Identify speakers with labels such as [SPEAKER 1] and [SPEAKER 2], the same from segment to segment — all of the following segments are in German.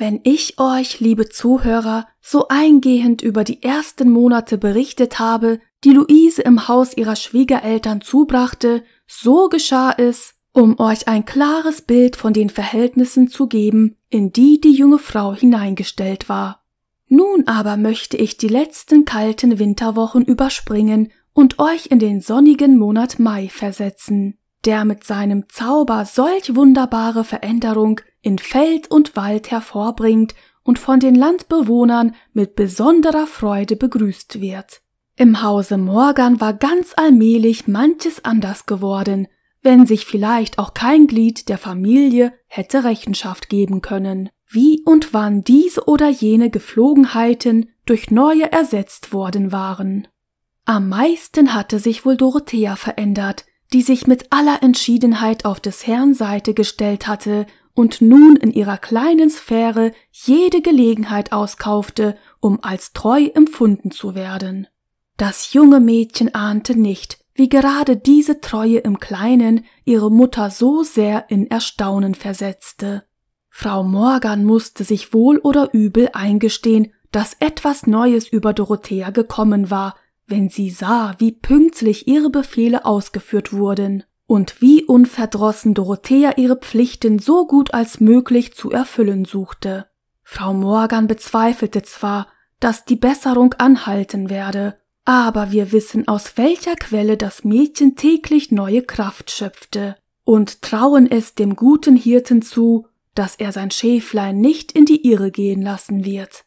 [SPEAKER 1] Wenn ich euch, liebe Zuhörer, so eingehend über die ersten Monate berichtet habe, die Luise im Haus ihrer Schwiegereltern zubrachte, so geschah es, um euch ein klares Bild von den Verhältnissen zu geben, in die die junge Frau hineingestellt war. Nun aber möchte ich die letzten kalten Winterwochen überspringen und euch in den sonnigen Monat Mai versetzen der mit seinem Zauber solch wunderbare Veränderung in Feld und Wald hervorbringt und von den Landbewohnern mit besonderer Freude begrüßt wird. Im Hause Morgan war ganz allmählich manches anders geworden, wenn sich vielleicht auch kein Glied der Familie hätte Rechenschaft geben können, wie und wann diese oder jene Geflogenheiten durch neue ersetzt worden waren. Am meisten hatte sich wohl Dorothea verändert, die sich mit aller Entschiedenheit auf des Herrn Seite gestellt hatte und nun in ihrer kleinen Sphäre jede Gelegenheit auskaufte, um als treu empfunden zu werden. Das junge Mädchen ahnte nicht, wie gerade diese Treue im Kleinen ihre Mutter so sehr in Erstaunen versetzte. Frau Morgan musste sich wohl oder übel eingestehen, dass etwas Neues über Dorothea gekommen war, wenn sie sah, wie pünktlich ihre Befehle ausgeführt wurden und wie unverdrossen Dorothea ihre Pflichten so gut als möglich zu erfüllen suchte. Frau Morgan bezweifelte zwar, dass die Besserung anhalten werde, aber wir wissen, aus welcher Quelle das Mädchen täglich neue Kraft schöpfte, und trauen es dem guten Hirten zu, dass er sein Schäflein nicht in die Irre gehen lassen wird.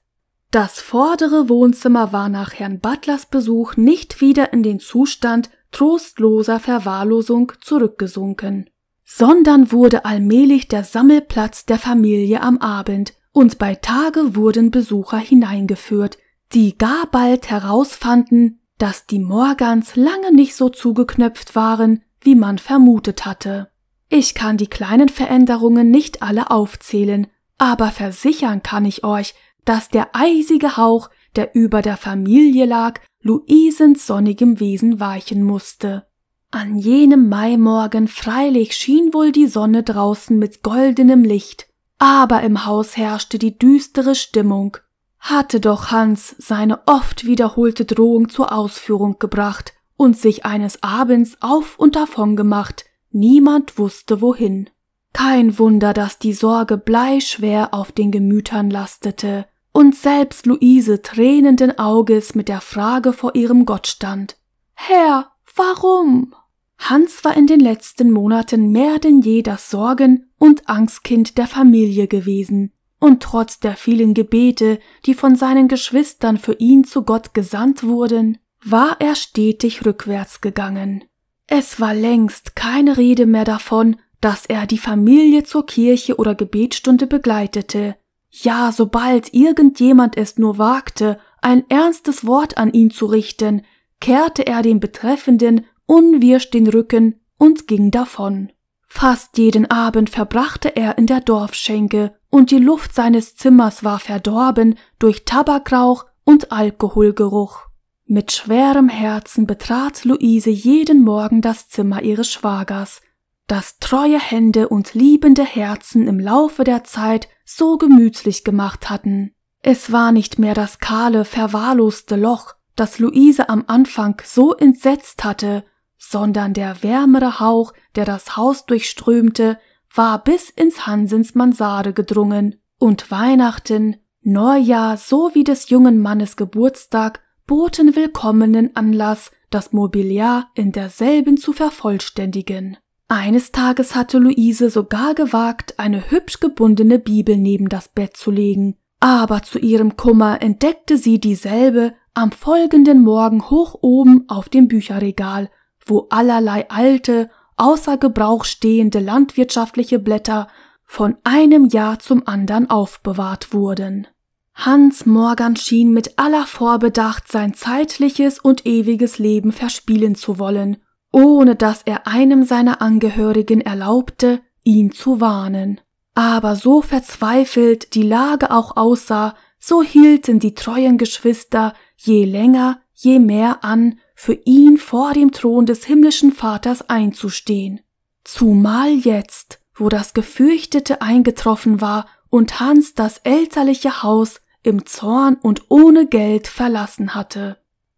[SPEAKER 1] Das vordere Wohnzimmer war nach Herrn Butlers Besuch nicht wieder in den Zustand trostloser Verwahrlosung zurückgesunken, sondern wurde allmählich der Sammelplatz der Familie am Abend, und bei Tage wurden Besucher hineingeführt, die gar bald herausfanden, dass die Morgans lange nicht so zugeknöpft waren, wie man vermutet hatte. Ich kann die kleinen Veränderungen nicht alle aufzählen, aber versichern kann ich euch, dass der eisige Hauch, der über der Familie lag, Luisens sonnigem Wesen weichen musste. An jenem Maimorgen freilich schien wohl die Sonne draußen mit goldenem Licht, aber im Haus herrschte die düstere Stimmung. Hatte doch Hans seine oft wiederholte Drohung zur Ausführung gebracht und sich eines Abends auf und davon gemacht, niemand wusste wohin. Kein Wunder, dass die Sorge bleischwer auf den Gemütern lastete und selbst Luise tränenden Auges mit der Frage vor ihrem Gott stand. Herr, warum? Hans war in den letzten Monaten mehr denn je das Sorgen- und Angstkind der Familie gewesen, und trotz der vielen Gebete, die von seinen Geschwistern für ihn zu Gott gesandt wurden, war er stetig rückwärts gegangen. Es war längst keine Rede mehr davon, dass er die Familie zur Kirche oder Gebetsstunde begleitete. Ja, sobald irgendjemand es nur wagte, ein ernstes Wort an ihn zu richten, kehrte er dem Betreffenden unwirsch den Rücken und ging davon. Fast jeden Abend verbrachte er in der Dorfschenke, und die Luft seines Zimmers war verdorben durch Tabakrauch und Alkoholgeruch. Mit schwerem Herzen betrat Luise jeden Morgen das Zimmer ihres Schwagers, das treue Hände und liebende Herzen im Laufe der Zeit so gemütlich gemacht hatten. Es war nicht mehr das kahle, verwahrloste Loch, das Luise am Anfang so entsetzt hatte, sondern der wärmere Hauch, der das Haus durchströmte, war bis ins Hansens Mansarde gedrungen, und Weihnachten, Neujahr sowie des jungen Mannes Geburtstag boten willkommenen Anlass, das Mobiliar in derselben zu vervollständigen. Eines Tages hatte Luise sogar gewagt, eine hübsch gebundene Bibel neben das Bett zu legen, aber zu ihrem Kummer entdeckte sie dieselbe am folgenden Morgen hoch oben auf dem Bücherregal, wo allerlei alte, außer Gebrauch stehende landwirtschaftliche Blätter von einem Jahr zum anderen aufbewahrt wurden. Hans Morgan schien mit aller Vorbedacht sein zeitliches und ewiges Leben verspielen zu wollen ohne dass er einem seiner Angehörigen erlaubte, ihn zu warnen. Aber so verzweifelt die Lage auch aussah, so hielten die treuen Geschwister je länger, je mehr an, für ihn vor dem Thron des himmlischen Vaters einzustehen. Zumal jetzt, wo das Gefürchtete eingetroffen war und Hans das elterliche Haus im Zorn und ohne Geld verlassen hatte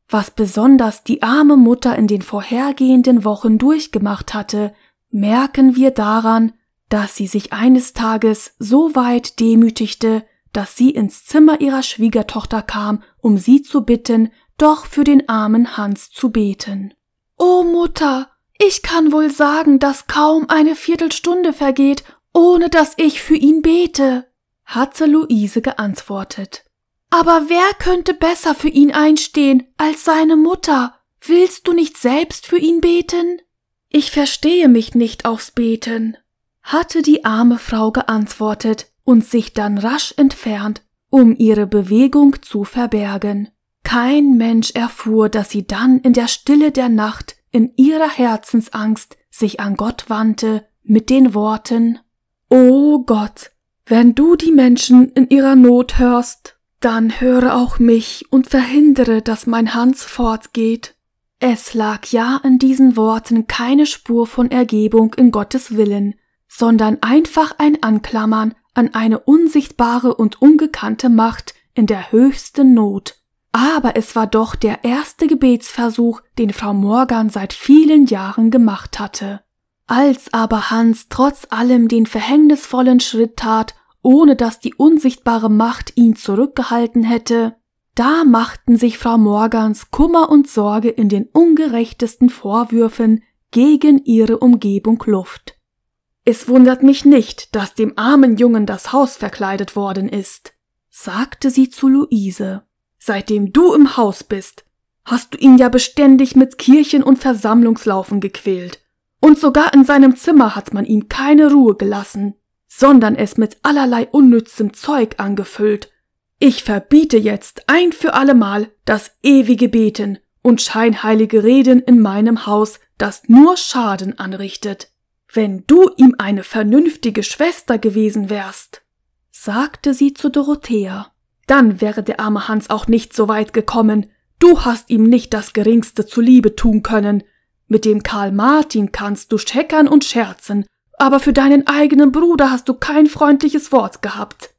[SPEAKER 1] was besonders die arme Mutter in den vorhergehenden Wochen durchgemacht hatte, merken wir daran, dass sie sich eines Tages so weit demütigte, dass sie ins Zimmer ihrer Schwiegertochter kam, um sie zu bitten, doch für den armen Hans zu beten. oh Mutter, ich kann wohl sagen, dass kaum eine Viertelstunde vergeht, ohne dass ich für ihn bete, hatte Luise geantwortet. Aber wer könnte besser für ihn einstehen als seine Mutter? Willst du nicht selbst für ihn beten? Ich verstehe mich nicht aufs Beten, hatte die arme Frau geantwortet und sich dann rasch entfernt, um ihre Bewegung zu verbergen. Kein Mensch erfuhr, dass sie dann in der Stille der Nacht in ihrer Herzensangst sich an Gott wandte mit den Worten O Gott, wenn du die Menschen in ihrer Not hörst, dann höre auch mich und verhindere, dass mein Hans fortgeht. Es lag ja in diesen Worten keine Spur von Ergebung in Gottes Willen, sondern einfach ein Anklammern an eine unsichtbare und ungekannte Macht in der höchsten Not. Aber es war doch der erste Gebetsversuch, den Frau Morgan seit vielen Jahren gemacht hatte. Als aber Hans trotz allem den verhängnisvollen Schritt tat ohne dass die unsichtbare Macht ihn zurückgehalten hätte, da machten sich Frau Morgans Kummer und Sorge in den ungerechtesten Vorwürfen gegen ihre Umgebung Luft. Es wundert mich nicht, dass dem armen Jungen das Haus verkleidet worden ist, sagte sie zu Luise. Seitdem du im Haus bist, hast du ihn ja beständig mit Kirchen und Versammlungslaufen gequält, und sogar in seinem Zimmer hat man ihm keine Ruhe gelassen sondern es mit allerlei unnützem Zeug angefüllt. Ich verbiete jetzt ein für allemal das ewige Beten und scheinheilige Reden in meinem Haus, das nur Schaden anrichtet. Wenn du ihm eine vernünftige Schwester gewesen wärst, sagte sie zu Dorothea, dann wäre der arme Hans auch nicht so weit gekommen, du hast ihm nicht das geringste zuliebe tun können, mit dem Karl Martin kannst du scheckern und scherzen, aber für deinen eigenen Bruder hast du kein freundliches Wort gehabt.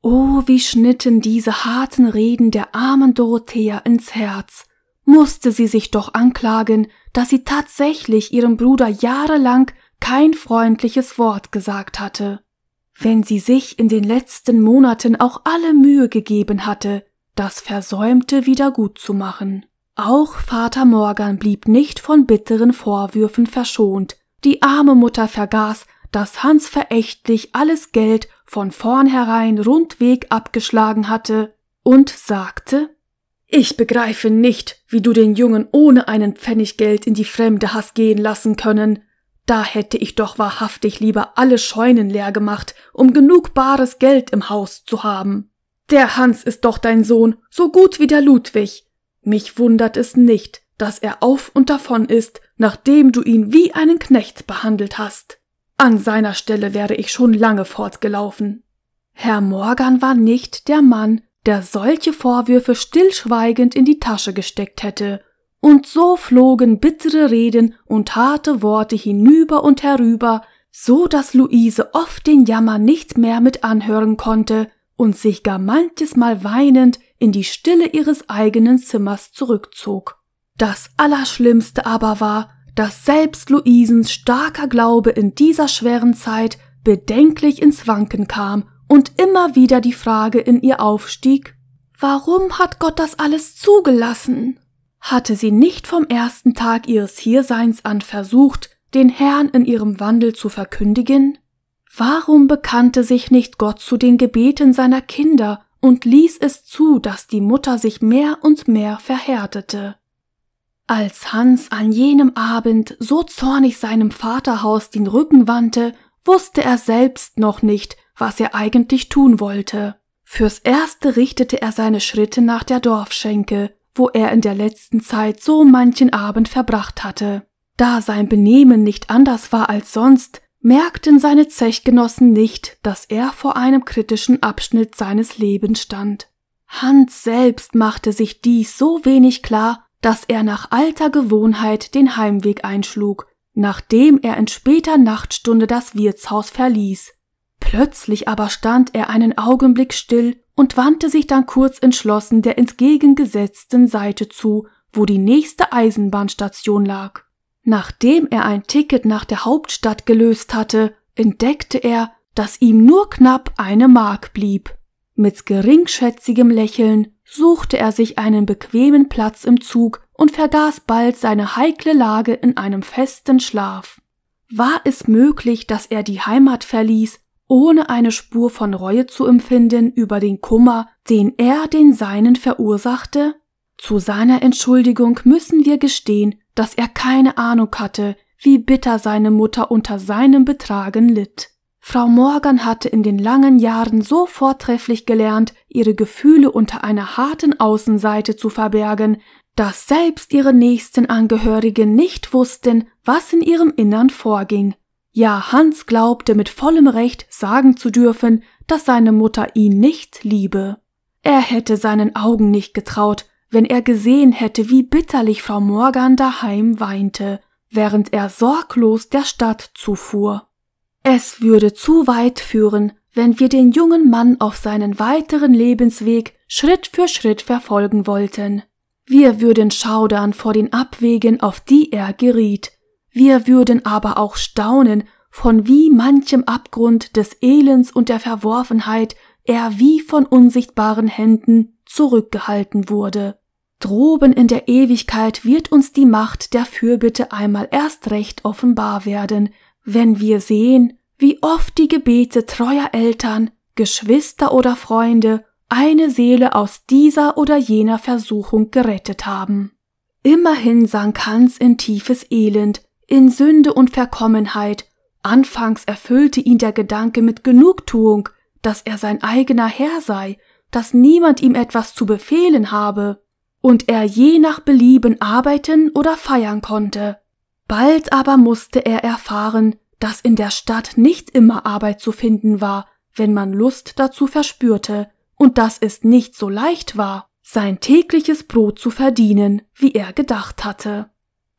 [SPEAKER 1] Oh, wie schnitten diese harten Reden der armen Dorothea ins Herz. Musste sie sich doch anklagen, dass sie tatsächlich ihrem Bruder jahrelang kein freundliches Wort gesagt hatte. Wenn sie sich in den letzten Monaten auch alle Mühe gegeben hatte, das Versäumte wieder gut zu machen. Auch Vater Morgan blieb nicht von bitteren Vorwürfen verschont, die arme Mutter vergaß, dass Hans verächtlich alles Geld von vornherein rundweg abgeschlagen hatte und sagte Ich begreife nicht, wie du den Jungen ohne einen Pfennig Geld in die Fremde hast gehen lassen können. Da hätte ich doch wahrhaftig lieber alle Scheunen leer gemacht, um genug bares Geld im Haus zu haben. Der Hans ist doch dein Sohn, so gut wie der Ludwig. Mich wundert es nicht, dass er auf und davon ist, nachdem du ihn wie einen Knecht behandelt hast. An seiner Stelle wäre ich schon lange fortgelaufen. Herr Morgan war nicht der Mann, der solche Vorwürfe stillschweigend in die Tasche gesteckt hätte, und so flogen bittere Reden und harte Worte hinüber und herüber, so dass Luise oft den Jammer nicht mehr mit anhören konnte und sich gar manches Mal weinend in die Stille ihres eigenen Zimmers zurückzog. Das Allerschlimmste aber war, dass selbst Luisens starker Glaube in dieser schweren Zeit bedenklich ins Wanken kam und immer wieder die Frage in ihr aufstieg, warum hat Gott das alles zugelassen? Hatte sie nicht vom ersten Tag ihres Hierseins an versucht, den Herrn in ihrem Wandel zu verkündigen? Warum bekannte sich nicht Gott zu den Gebeten seiner Kinder und ließ es zu, dass die Mutter sich mehr und mehr verhärtete? Als Hans an jenem Abend so zornig seinem Vaterhaus den Rücken wandte, wusste er selbst noch nicht, was er eigentlich tun wollte. Fürs Erste richtete er seine Schritte nach der Dorfschenke, wo er in der letzten Zeit so manchen Abend verbracht hatte. Da sein Benehmen nicht anders war als sonst, merkten seine Zechgenossen nicht, dass er vor einem kritischen Abschnitt seines Lebens stand. Hans selbst machte sich dies so wenig klar, dass er nach alter Gewohnheit den Heimweg einschlug, nachdem er in später Nachtstunde das Wirtshaus verließ. Plötzlich aber stand er einen Augenblick still und wandte sich dann kurz entschlossen der entgegengesetzten Seite zu, wo die nächste Eisenbahnstation lag. Nachdem er ein Ticket nach der Hauptstadt gelöst hatte, entdeckte er, dass ihm nur knapp eine Mark blieb. Mit geringschätzigem Lächeln suchte er sich einen bequemen Platz im Zug und vergaß bald seine heikle Lage in einem festen Schlaf. War es möglich, dass er die Heimat verließ, ohne eine Spur von Reue zu empfinden über den Kummer, den er den Seinen verursachte? Zu seiner Entschuldigung müssen wir gestehen, dass er keine Ahnung hatte, wie bitter seine Mutter unter seinem Betragen litt. Frau Morgan hatte in den langen Jahren so vortrefflich gelernt, ihre Gefühle unter einer harten Außenseite zu verbergen, dass selbst ihre nächsten Angehörigen nicht wussten, was in ihrem Innern vorging. Ja, Hans glaubte mit vollem Recht sagen zu dürfen, dass seine Mutter ihn nicht liebe. Er hätte seinen Augen nicht getraut, wenn er gesehen hätte, wie bitterlich Frau Morgan daheim weinte, während er sorglos der Stadt zufuhr. Es würde zu weit führen, wenn wir den jungen Mann auf seinen weiteren Lebensweg Schritt für Schritt verfolgen wollten. Wir würden schaudern vor den Abwegen, auf die er geriet, wir würden aber auch staunen, von wie manchem Abgrund des Elends und der Verworfenheit er wie von unsichtbaren Händen zurückgehalten wurde. Droben in der Ewigkeit wird uns die Macht der Fürbitte einmal erst recht offenbar werden, wenn wir sehen, wie oft die Gebete treuer Eltern, Geschwister oder Freunde eine Seele aus dieser oder jener Versuchung gerettet haben. Immerhin sank Hans in tiefes Elend, in Sünde und Verkommenheit, anfangs erfüllte ihn der Gedanke mit Genugtuung, dass er sein eigener Herr sei, dass niemand ihm etwas zu befehlen habe, und er je nach Belieben arbeiten oder feiern konnte. Bald aber musste er erfahren, dass in der Stadt nicht immer Arbeit zu finden war, wenn man Lust dazu verspürte, und dass es nicht so leicht war, sein tägliches Brot zu verdienen, wie er gedacht hatte.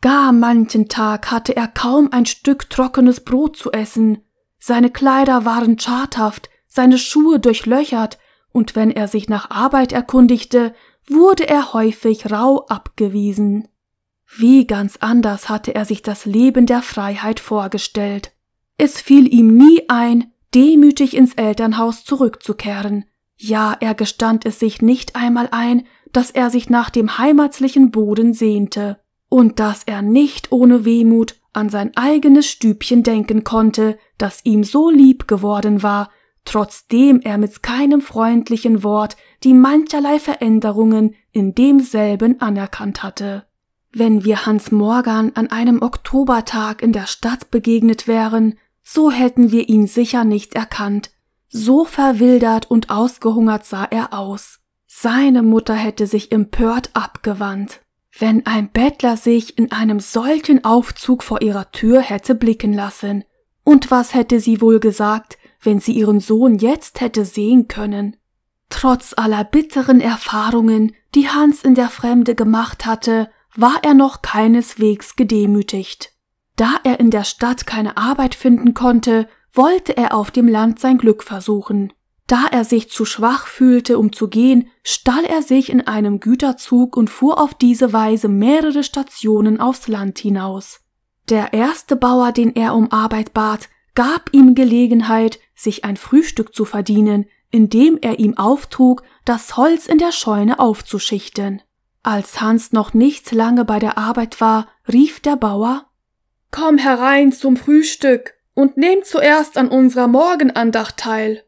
[SPEAKER 1] Gar manchen Tag hatte er kaum ein Stück trockenes Brot zu essen, seine Kleider waren schadhaft, seine Schuhe durchlöchert, und wenn er sich nach Arbeit erkundigte, wurde er häufig rau abgewiesen. Wie ganz anders hatte er sich das Leben der Freiheit vorgestellt. Es fiel ihm nie ein, demütig ins Elternhaus zurückzukehren. Ja, er gestand es sich nicht einmal ein, dass er sich nach dem heimatlichen Boden sehnte und dass er nicht ohne Wehmut an sein eigenes Stübchen denken konnte, das ihm so lieb geworden war, trotzdem er mit keinem freundlichen Wort die mancherlei Veränderungen in demselben anerkannt hatte. Wenn wir Hans Morgan an einem Oktobertag in der Stadt begegnet wären, so hätten wir ihn sicher nicht erkannt, so verwildert und ausgehungert sah er aus. Seine Mutter hätte sich empört abgewandt, wenn ein Bettler sich in einem solchen Aufzug vor ihrer Tür hätte blicken lassen. Und was hätte sie wohl gesagt, wenn sie ihren Sohn jetzt hätte sehen können? Trotz aller bitteren Erfahrungen, die Hans in der Fremde gemacht hatte, war er noch keineswegs gedemütigt. Da er in der Stadt keine Arbeit finden konnte, wollte er auf dem Land sein Glück versuchen. Da er sich zu schwach fühlte, um zu gehen, stahl er sich in einem Güterzug und fuhr auf diese Weise mehrere Stationen aufs Land hinaus. Der erste Bauer, den er um Arbeit bat, gab ihm Gelegenheit, sich ein Frühstück zu verdienen, indem er ihm auftrug, das Holz in der Scheune aufzuschichten. Als Hans noch nicht lange bei der Arbeit war, rief der Bauer Komm herein zum Frühstück und nehmt zuerst an unserer Morgenandacht teil.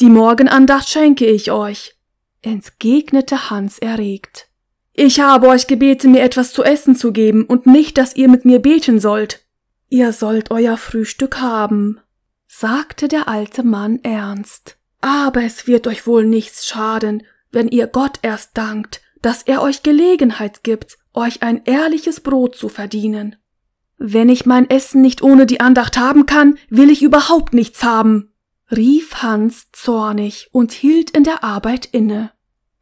[SPEAKER 1] Die Morgenandacht schenke ich euch, entgegnete Hans erregt. Ich habe euch gebeten, mir etwas zu essen zu geben und nicht, dass ihr mit mir beten sollt. Ihr sollt euer Frühstück haben, sagte der alte Mann ernst. Aber es wird euch wohl nichts schaden, wenn ihr Gott erst dankt, dass er euch Gelegenheit gibt, euch ein ehrliches Brot zu verdienen. Wenn ich mein Essen nicht ohne die Andacht haben kann, will ich überhaupt nichts haben, rief Hans zornig und hielt in der Arbeit inne.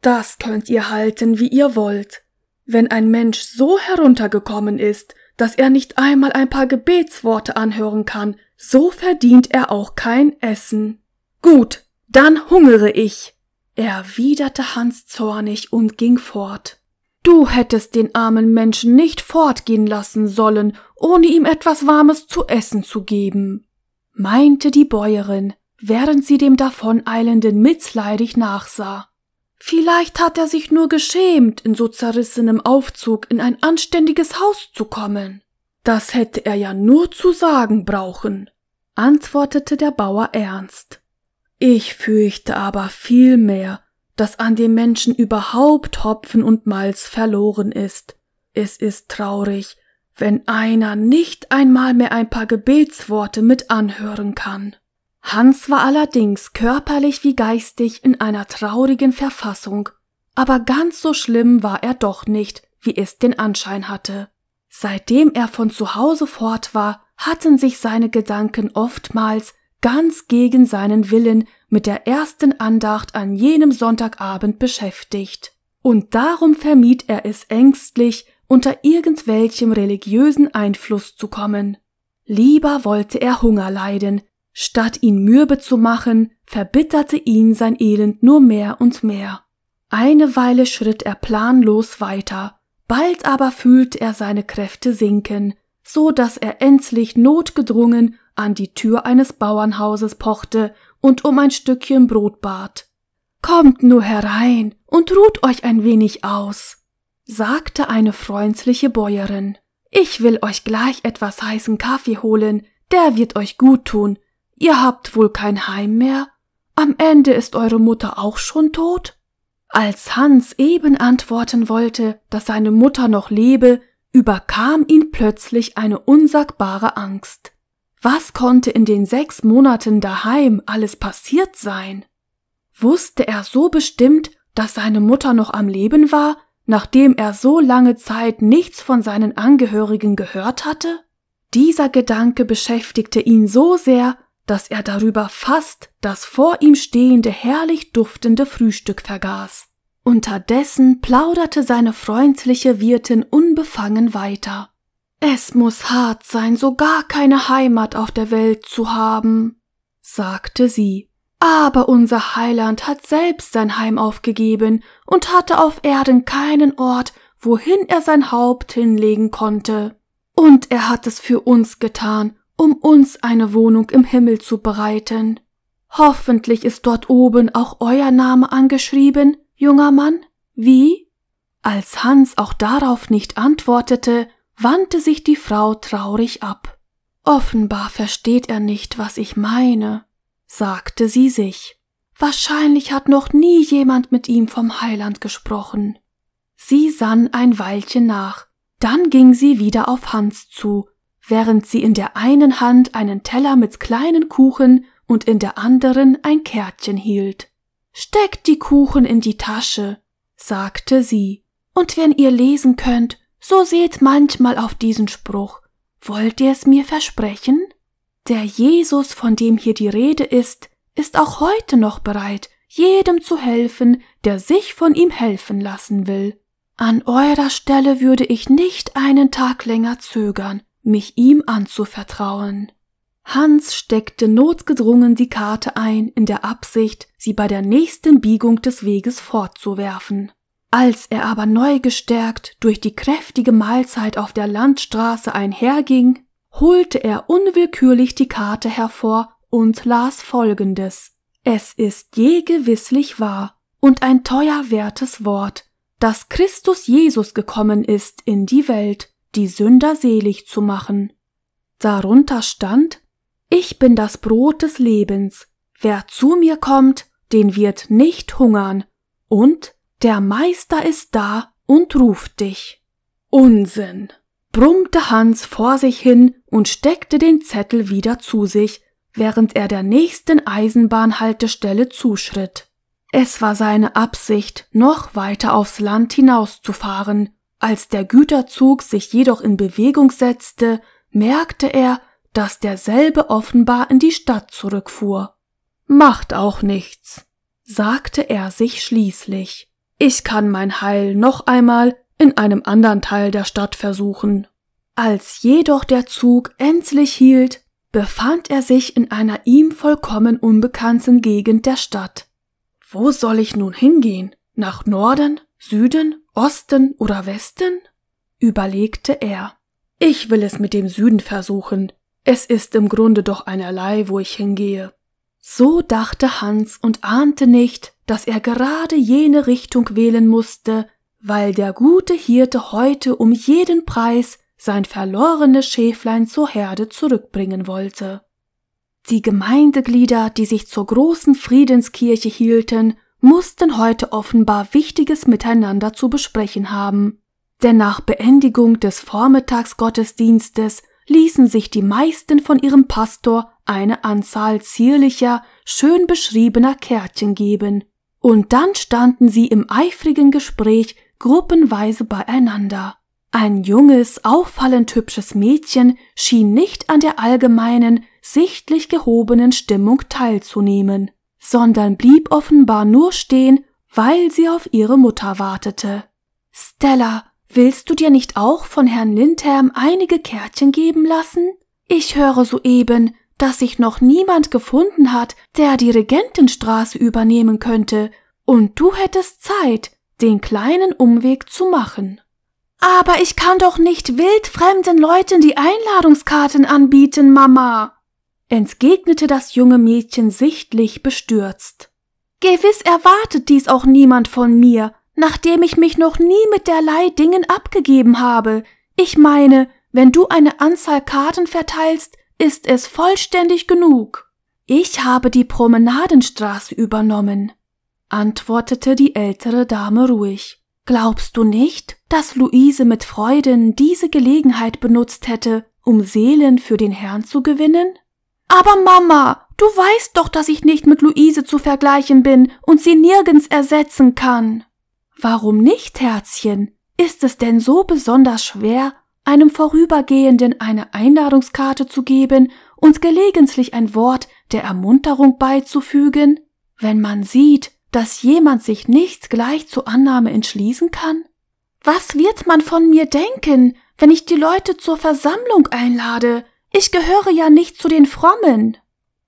[SPEAKER 1] Das könnt ihr halten, wie ihr wollt. Wenn ein Mensch so heruntergekommen ist, dass er nicht einmal ein paar Gebetsworte anhören kann, so verdient er auch kein Essen. Gut, dann hungere ich erwiderte Hans zornig und ging fort. Du hättest den armen Menschen nicht fortgehen lassen sollen, ohne ihm etwas Warmes zu essen zu geben, meinte die Bäuerin, während sie dem davoneilenden mitleidig nachsah. Vielleicht hat er sich nur geschämt, in so zerrissenem Aufzug in ein anständiges Haus zu kommen. Das hätte er ja nur zu sagen brauchen, antwortete der Bauer ernst. Ich fürchte aber vielmehr, dass an dem Menschen überhaupt Hopfen und Malz verloren ist. Es ist traurig, wenn einer nicht einmal mehr ein paar Gebetsworte mit anhören kann. Hans war allerdings körperlich wie geistig in einer traurigen Verfassung, aber ganz so schlimm war er doch nicht, wie es den Anschein hatte. Seitdem er von zu Hause fort war, hatten sich seine Gedanken oftmals ganz gegen seinen Willen mit der ersten Andacht an jenem Sonntagabend beschäftigt. Und darum vermied er es ängstlich, unter irgendwelchem religiösen Einfluss zu kommen. Lieber wollte er Hunger leiden, statt ihn mürbe zu machen, verbitterte ihn sein Elend nur mehr und mehr. Eine Weile schritt er planlos weiter, bald aber fühlte er seine Kräfte sinken, so dass er endlich notgedrungen an die Tür eines Bauernhauses pochte und um ein Stückchen Brot bat. Kommt nur herein und ruht euch ein wenig aus, sagte eine freundliche Bäuerin. Ich will euch gleich etwas heißen Kaffee holen, der wird euch gut tun. Ihr habt wohl kein Heim mehr? Am Ende ist eure Mutter auch schon tot? Als Hans eben antworten wollte, dass seine Mutter noch lebe, überkam ihn plötzlich eine unsagbare Angst. Was konnte in den sechs Monaten daheim alles passiert sein? Wusste er so bestimmt, dass seine Mutter noch am Leben war, nachdem er so lange Zeit nichts von seinen Angehörigen gehört hatte? Dieser Gedanke beschäftigte ihn so sehr, dass er darüber fast das vor ihm stehende herrlich duftende Frühstück vergaß. Unterdessen plauderte seine freundliche Wirtin unbefangen weiter. Es muss hart sein, so gar keine Heimat auf der Welt zu haben, sagte sie. Aber unser Heiland hat selbst sein Heim aufgegeben und hatte auf Erden keinen Ort, wohin er sein Haupt hinlegen konnte. Und er hat es für uns getan, um uns eine Wohnung im Himmel zu bereiten. Hoffentlich ist dort oben auch euer Name angeschrieben, junger Mann. Wie? Als Hans auch darauf nicht antwortete, wandte sich die Frau traurig ab. Offenbar versteht er nicht, was ich meine, sagte sie sich. Wahrscheinlich hat noch nie jemand mit ihm vom Heiland gesprochen. Sie sann ein Weilchen nach, dann ging sie wieder auf Hans zu, während sie in der einen Hand einen Teller mit kleinen Kuchen und in der anderen ein Kärtchen hielt. Steckt die Kuchen in die Tasche, sagte sie, und wenn ihr lesen könnt, so seht manchmal auf diesen Spruch. Wollt ihr es mir versprechen? Der Jesus, von dem hier die Rede ist, ist auch heute noch bereit, jedem zu helfen, der sich von ihm helfen lassen will. An eurer Stelle würde ich nicht einen Tag länger zögern, mich ihm anzuvertrauen. Hans steckte notgedrungen die Karte ein, in der Absicht, sie bei der nächsten Biegung des Weges fortzuwerfen. Als er aber neu gestärkt durch die kräftige Mahlzeit auf der Landstraße einherging, holte er unwillkürlich die Karte hervor und las folgendes Es ist je gewisslich wahr und ein teuer wertes Wort, dass Christus Jesus gekommen ist in die Welt, die Sünder selig zu machen. Darunter stand Ich bin das Brot des Lebens, wer zu mir kommt, den wird nicht hungern, und der Meister ist da und ruft dich. Unsinn, brummte Hans vor sich hin und steckte den Zettel wieder zu sich, während er der nächsten Eisenbahnhaltestelle zuschritt. Es war seine Absicht, noch weiter aufs Land hinauszufahren. Als der Güterzug sich jedoch in Bewegung setzte, merkte er, dass derselbe offenbar in die Stadt zurückfuhr. Macht auch nichts, sagte er sich schließlich ich kann mein Heil noch einmal in einem anderen Teil der Stadt versuchen. Als jedoch der Zug endlich hielt, befand er sich in einer ihm vollkommen unbekannten Gegend der Stadt. Wo soll ich nun hingehen? Nach Norden, Süden, Osten oder Westen? überlegte er. Ich will es mit dem Süden versuchen. Es ist im Grunde doch einerlei, wo ich hingehe. So dachte Hans und ahnte nicht, dass er gerade jene Richtung wählen musste, weil der gute Hirte heute um jeden Preis sein verlorenes Schäflein zur Herde zurückbringen wollte. Die Gemeindeglieder, die sich zur großen Friedenskirche hielten, mussten heute offenbar Wichtiges miteinander zu besprechen haben, denn nach Beendigung des Vormittagsgottesdienstes ließen sich die meisten von ihrem Pastor eine Anzahl zierlicher, schön beschriebener Kärtchen geben. Und dann standen sie im eifrigen Gespräch gruppenweise beieinander. Ein junges, auffallend hübsches Mädchen schien nicht an der allgemeinen, sichtlich gehobenen Stimmung teilzunehmen, sondern blieb offenbar nur stehen, weil sie auf ihre Mutter wartete. Stella, willst du dir nicht auch von Herrn Lindherm einige Kärtchen geben lassen? Ich höre soeben, dass sich noch niemand gefunden hat, der die Regentenstraße übernehmen könnte, und du hättest Zeit, den kleinen Umweg zu machen. Aber ich kann doch nicht wildfremden Leuten die Einladungskarten anbieten, Mama, entgegnete das junge Mädchen sichtlich bestürzt. Gewiss erwartet dies auch niemand von mir, nachdem ich mich noch nie mit derlei Dingen abgegeben habe. Ich meine, wenn du eine Anzahl Karten verteilst, ist es vollständig genug. Ich habe die Promenadenstraße übernommen, antwortete die ältere Dame ruhig. Glaubst du nicht, dass Luise mit Freuden diese Gelegenheit benutzt hätte, um Seelen für den Herrn zu gewinnen? Aber Mama, du weißt doch, dass ich nicht mit Luise zu vergleichen bin und sie nirgends ersetzen kann. Warum nicht, Herzchen? Ist es denn so besonders schwer, einem Vorübergehenden eine Einladungskarte zu geben und gelegentlich ein Wort der Ermunterung beizufügen, wenn man sieht, dass jemand sich nicht gleich zur Annahme entschließen kann? Was wird man von mir denken, wenn ich die Leute zur Versammlung einlade? Ich gehöre ja nicht zu den Frommen.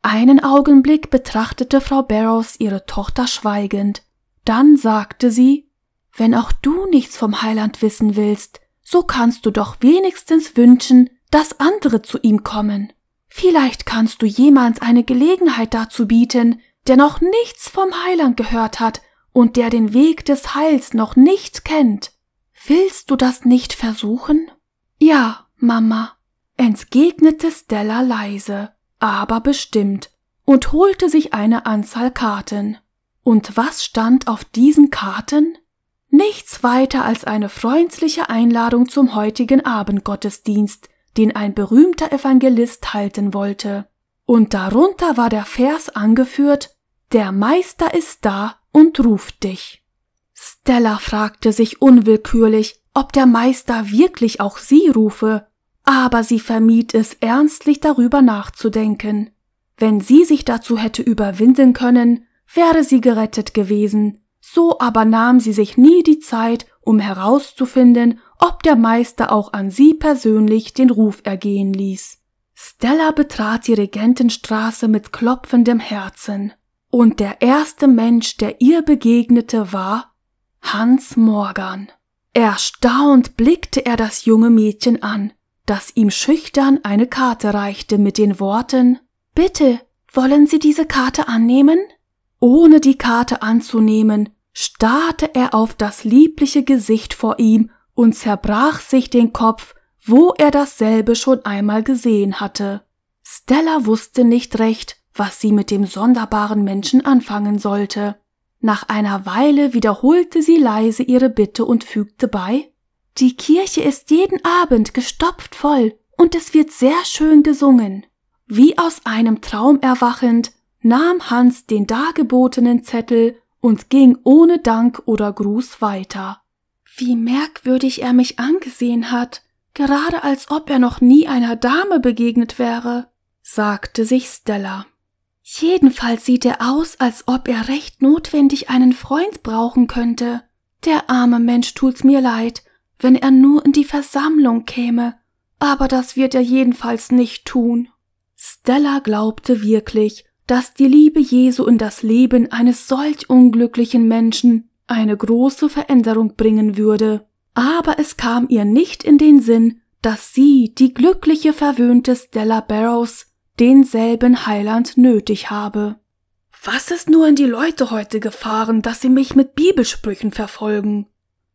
[SPEAKER 1] Einen Augenblick betrachtete Frau Barrows ihre Tochter schweigend. Dann sagte sie, wenn auch du nichts vom Heiland wissen willst, so kannst du doch wenigstens wünschen, dass andere zu ihm kommen. Vielleicht kannst du jemand eine Gelegenheit dazu bieten, der noch nichts vom Heiland gehört hat und der den Weg des Heils noch nicht kennt. Willst du das nicht versuchen? Ja, Mama, entgegnete Stella leise, aber bestimmt, und holte sich eine Anzahl Karten. Und was stand auf diesen Karten? nichts weiter als eine freundliche Einladung zum heutigen Abendgottesdienst, den ein berühmter Evangelist halten wollte. Und darunter war der Vers angeführt Der Meister ist da und ruft dich. Stella fragte sich unwillkürlich, ob der Meister wirklich auch sie rufe, aber sie vermied es ernstlich darüber nachzudenken. Wenn sie sich dazu hätte überwinden können, wäre sie gerettet gewesen, so aber nahm sie sich nie die Zeit, um herauszufinden, ob der Meister auch an sie persönlich den Ruf ergehen ließ. Stella betrat die Regentenstraße mit klopfendem Herzen, und der erste Mensch, der ihr begegnete, war Hans Morgan. Erstaunt blickte er das junge Mädchen an, das ihm schüchtern eine Karte reichte mit den Worten Bitte, wollen Sie diese Karte annehmen? Ohne die Karte anzunehmen, starrte er auf das liebliche Gesicht vor ihm und zerbrach sich den Kopf, wo er dasselbe schon einmal gesehen hatte. Stella wusste nicht recht, was sie mit dem sonderbaren Menschen anfangen sollte. Nach einer Weile wiederholte sie leise ihre Bitte und fügte bei Die Kirche ist jeden Abend gestopft voll, und es wird sehr schön gesungen. Wie aus einem Traum erwachend, nahm Hans den dargebotenen Zettel und ging ohne Dank oder Gruß weiter. Wie merkwürdig er mich angesehen hat, gerade als ob er noch nie einer Dame begegnet wäre, sagte sich Stella. Jedenfalls sieht er aus, als ob er recht notwendig einen Freund brauchen könnte. Der arme Mensch tut's mir leid, wenn er nur in die Versammlung käme, aber das wird er jedenfalls nicht tun. Stella glaubte wirklich, dass die Liebe Jesu in das Leben eines solch unglücklichen Menschen eine große Veränderung bringen würde. Aber es kam ihr nicht in den Sinn, dass sie, die glückliche verwöhnte Stella Barrows, denselben Heiland nötig habe. Was ist nur in die Leute heute gefahren, dass sie mich mit Bibelsprüchen verfolgen?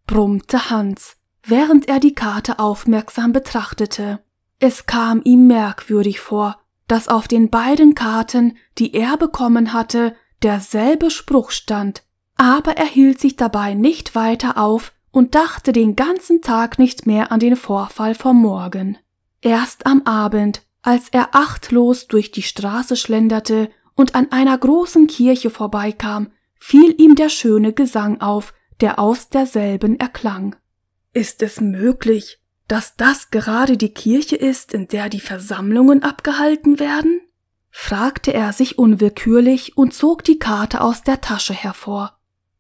[SPEAKER 1] brummte Hans, während er die Karte aufmerksam betrachtete. Es kam ihm merkwürdig vor, dass auf den beiden Karten, die er bekommen hatte, derselbe Spruch stand, aber er hielt sich dabei nicht weiter auf und dachte den ganzen Tag nicht mehr an den Vorfall vom Morgen. Erst am Abend, als er achtlos durch die Straße schlenderte und an einer großen Kirche vorbeikam, fiel ihm der schöne Gesang auf, der aus derselben erklang. Ist es möglich, dass das gerade die Kirche ist, in der die Versammlungen abgehalten werden? fragte er sich unwillkürlich und zog die Karte aus der Tasche hervor.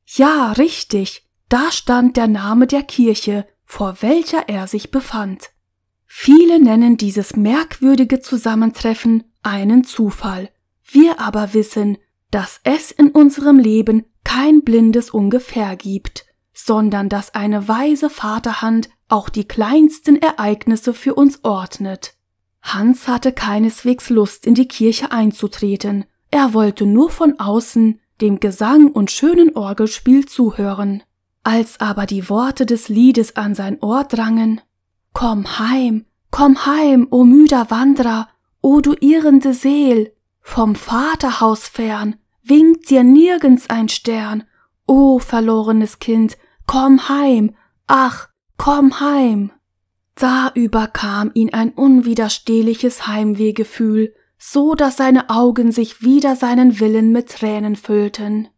[SPEAKER 1] Ja, richtig, da stand der Name der Kirche, vor welcher er sich befand. Viele nennen dieses merkwürdige Zusammentreffen einen Zufall. Wir aber wissen, dass es in unserem Leben kein blindes Ungefähr gibt sondern dass eine weise Vaterhand auch die kleinsten Ereignisse für uns ordnet. Hans hatte keineswegs Lust, in die Kirche einzutreten, er wollte nur von außen dem Gesang und schönen Orgelspiel zuhören. Als aber die Worte des Liedes an sein Ohr drangen Komm heim, komm heim, o müder Wanderer, o du irrende Seel, vom Vaterhaus fern winkt dir nirgends ein Stern, O verlorenes Kind, komm heim, ach, komm heim. Da überkam ihn ein unwiderstehliches Heimwehgefühl, so dass seine Augen sich wider seinen Willen mit Tränen füllten.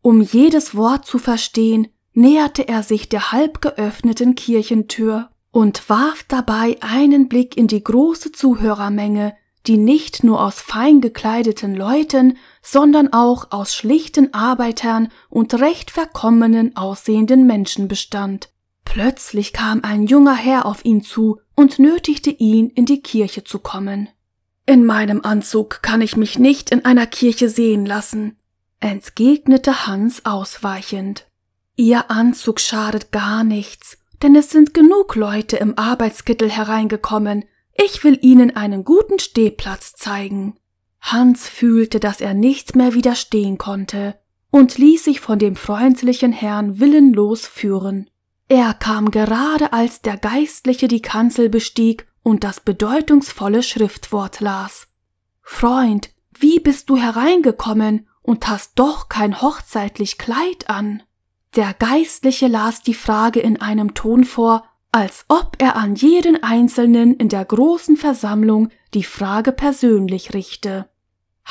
[SPEAKER 1] Um jedes Wort zu verstehen, näherte er sich der halb geöffneten Kirchentür und warf dabei einen Blick in die große Zuhörermenge, die nicht nur aus fein gekleideten Leuten, sondern auch aus schlichten Arbeitern und recht verkommenen aussehenden Menschen bestand. Plötzlich kam ein junger Herr auf ihn zu und nötigte ihn, in die Kirche zu kommen. In meinem Anzug kann ich mich nicht in einer Kirche sehen lassen, entgegnete Hans ausweichend. Ihr Anzug schadet gar nichts, denn es sind genug Leute im Arbeitskittel hereingekommen. Ich will Ihnen einen guten Stehplatz zeigen. Hans fühlte, dass er nichts mehr widerstehen konnte und ließ sich von dem freundlichen Herrn willenlos führen. Er kam gerade als der Geistliche die Kanzel bestieg und das bedeutungsvolle Schriftwort las. Freund, wie bist du hereingekommen und hast doch kein hochzeitlich Kleid an? Der Geistliche las die Frage in einem Ton vor, als ob er an jeden Einzelnen in der großen Versammlung die Frage persönlich richte.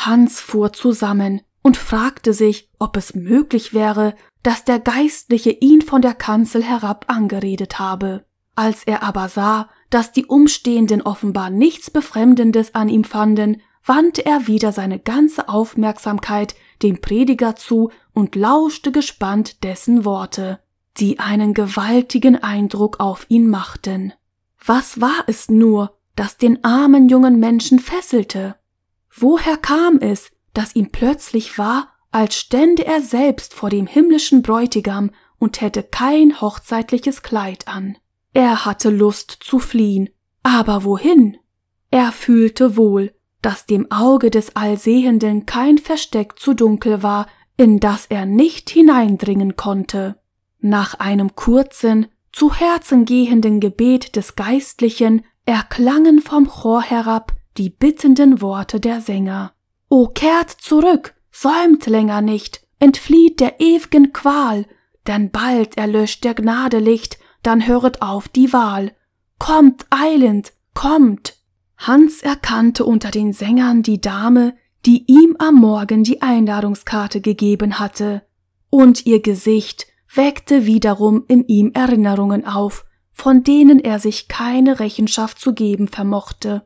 [SPEAKER 1] Hans fuhr zusammen und fragte sich, ob es möglich wäre, dass der Geistliche ihn von der Kanzel herab angeredet habe. Als er aber sah, dass die Umstehenden offenbar nichts Befremdendes an ihm fanden, wandte er wieder seine ganze Aufmerksamkeit dem Prediger zu und lauschte gespannt dessen Worte, die einen gewaltigen Eindruck auf ihn machten. Was war es nur, das den armen jungen Menschen fesselte? Woher kam es, dass ihm plötzlich war, als stände er selbst vor dem himmlischen Bräutigam und hätte kein hochzeitliches Kleid an. Er hatte Lust zu fliehen, aber wohin? Er fühlte wohl, dass dem Auge des Allsehenden kein Versteck zu dunkel war, in das er nicht hineindringen konnte. Nach einem kurzen, zu Herzen gehenden Gebet des Geistlichen erklangen vom Chor herab die bittenden Worte der Sänger. O kehrt zurück, säumt länger nicht, entflieht der ew'gen Qual, denn bald erlöscht der Gnade Licht, dann höret auf die Wahl. Kommt eilend, kommt! Hans erkannte unter den Sängern die Dame, die ihm am Morgen die Einladungskarte gegeben hatte, und ihr Gesicht weckte wiederum in ihm Erinnerungen auf, von denen er sich keine Rechenschaft zu geben vermochte.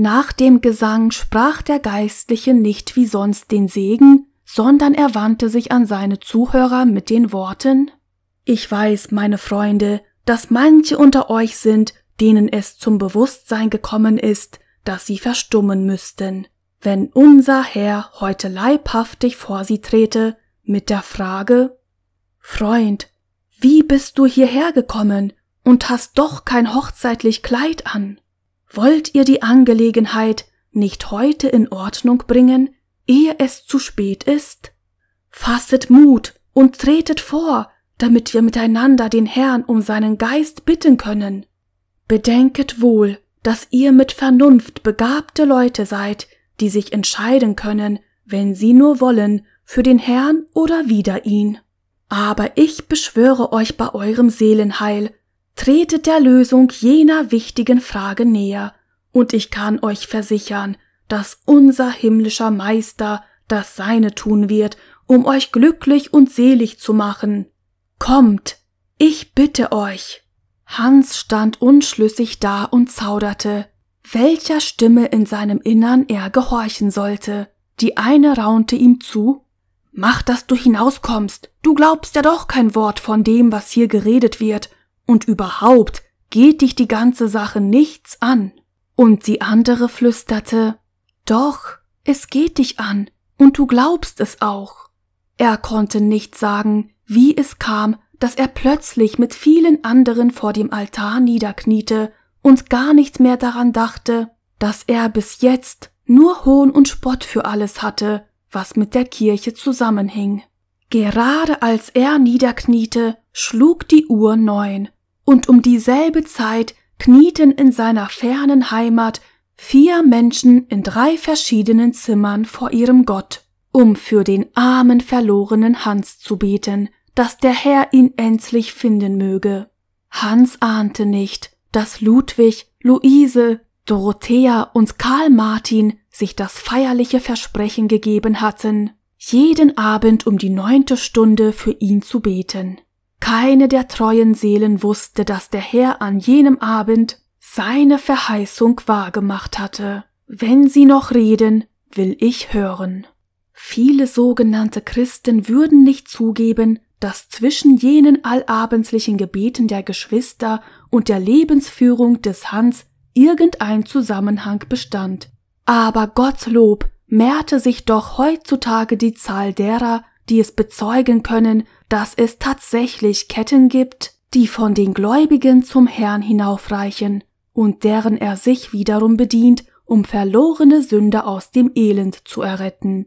[SPEAKER 1] Nach dem Gesang sprach der Geistliche nicht wie sonst den Segen, sondern er wandte sich an seine Zuhörer mit den Worten Ich weiß, meine Freunde, dass manche unter euch sind, denen es zum Bewusstsein gekommen ist, dass sie verstummen müssten, wenn unser Herr heute leibhaftig vor sie trete, mit der Frage Freund, wie bist du hierher gekommen und hast doch kein hochzeitlich Kleid an? Wollt ihr die Angelegenheit nicht heute in Ordnung bringen, ehe es zu spät ist? Fasset Mut und tretet vor, damit wir miteinander den Herrn um seinen Geist bitten können. Bedenket wohl, dass ihr mit Vernunft begabte Leute seid, die sich entscheiden können, wenn sie nur wollen, für den Herrn oder wider ihn. Aber ich beschwöre euch bei eurem Seelenheil tretet der Lösung jener wichtigen Frage näher, und ich kann euch versichern, dass unser himmlischer Meister das Seine tun wird, um euch glücklich und selig zu machen. Kommt, ich bitte euch. Hans stand unschlüssig da und zauderte, welcher Stimme in seinem Innern er gehorchen sollte. Die eine raunte ihm zu Mach, dass du hinauskommst, du glaubst ja doch kein Wort von dem, was hier geredet wird, und überhaupt geht dich die ganze Sache nichts an. Und die andere flüsterte Doch, es geht dich an, und du glaubst es auch. Er konnte nicht sagen, wie es kam, dass er plötzlich mit vielen anderen vor dem Altar niederkniete und gar nicht mehr daran dachte, dass er bis jetzt nur Hohn und Spott für alles hatte, was mit der Kirche zusammenhing. Gerade als er niederkniete, schlug die Uhr neun, und um dieselbe Zeit knieten in seiner fernen Heimat vier Menschen in drei verschiedenen Zimmern vor ihrem Gott, um für den armen verlorenen Hans zu beten, dass der Herr ihn endlich finden möge. Hans ahnte nicht, dass Ludwig, Luise, Dorothea und Karl Martin sich das feierliche Versprechen gegeben hatten, jeden Abend um die neunte Stunde für ihn zu beten. Keine der treuen Seelen wusste, dass der Herr an jenem Abend seine Verheißung wahrgemacht hatte. Wenn sie noch reden, will ich hören. Viele sogenannte Christen würden nicht zugeben, dass zwischen jenen allabendslichen Gebeten der Geschwister und der Lebensführung des Hans irgendein Zusammenhang bestand. Aber Gottlob mehrte sich doch heutzutage die Zahl derer, die es bezeugen können, dass es tatsächlich Ketten gibt, die von den Gläubigen zum Herrn hinaufreichen und deren er sich wiederum bedient, um verlorene Sünder aus dem Elend zu erretten.